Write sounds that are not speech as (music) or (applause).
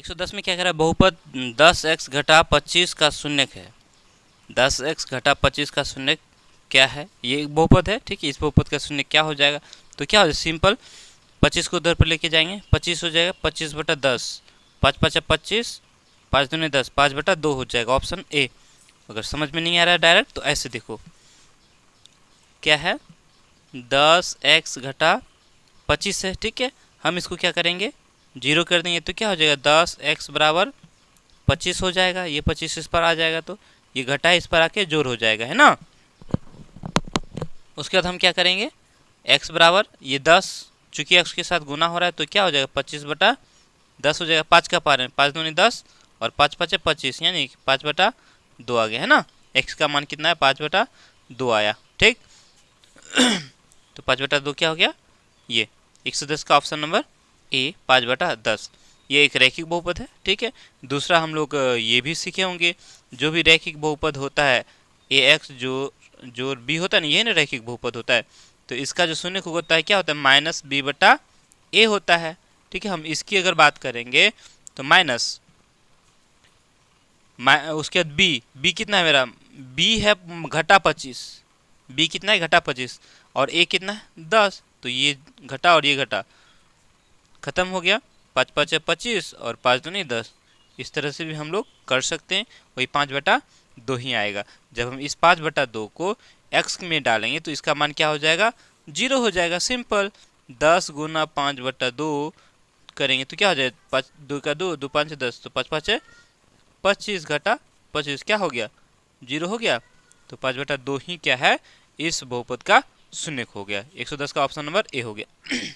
110 में क्या कह रहा है बहुपद 10x हम्म, घटा 25 का शून्यक है 10x घटा 25 का शून्य क्या है ये एक बहुपद है ठीक है इस बहुपद का शून्य क्या हो जाएगा तो क्या हो जाएगा सिंपल 25 को उधर पर लेके जाएंगे 25 हो जाएगा 25 बटा दस पाँच पाँच पच्चीस पाँच दो दस पाँच बटा दो हो जाएगा ऑप्शन ए अगर समझ में नहीं आ रहा है डायरेक्ट तो ऐसे देखो क्या है दस एक्स घटा पच्चीस है ठीक है हम इसको क्या करेंगे जीरो कर देंगे तो क्या हो जाएगा दस एक्स बराबर पच्चीस हो जाएगा ये पच्चीस इस पर आ जाएगा तो ये घटा इस पर आके जोर हो जाएगा है ना उसके बाद हम क्या करेंगे एक्स बराबर ये दस चूँकि एक्स के साथ गुना हो रहा है तो क्या हो जाएगा पच्चीस बटा दस हो जाएगा पाँच का पार है पाँच दूनी दस और पाँच पाँच पच्चीस यानी पाँच बटा दो आ गया है ना एक्स का मान कितना है पाँच बटा दो आया ठीक (clears throat) तो पाँच बटा दो क्या हो गया ये एक सौ दस का ऑप्शन नंबर ए पाँच बटा दस ये एक रैखिक बहुपद है ठीक है दूसरा हम लोग ये भी सीखे होंगे जो भी रैखिक बहुपद होता है ए एक्स जो जो बी होता है ना ये ना रैखिक बहुपद होता है तो इसका जो शून्य खूब होता है क्या होता है माइनस बी बटा ए होता है ठीक है हम इसकी अगर बात करेंगे तो माइनस उसके बाद बी बी कितना है मेरा बी है घटा पच्चीस बी कितना है घटा पच्चीस और ए कितना है दस तो ये घटा और ये घटा ख़त्म हो गया पाँच पाँच पच्चीस और पाँच दूनी दस इस तरह से भी हम लोग कर सकते हैं वही पाँच बटा दो ही आएगा जब हम इस पाँच बटा दो को एक्स में डालेंगे तो इसका मान क्या हो जाएगा जीरो हो जाएगा सिंपल दस गुना पाँच बटा दो करेंगे तो क्या हो जाएगा पाँच दो का दो दो पाँच दस तो पाँच पाँच पच्चीस घटा पच्चीस क्या हो गया जीरो हो गया तो पाँच बटा दो ही क्या है इस बहुपद का शून्य हो गया दस का ऑप्शन नंबर ए हो गया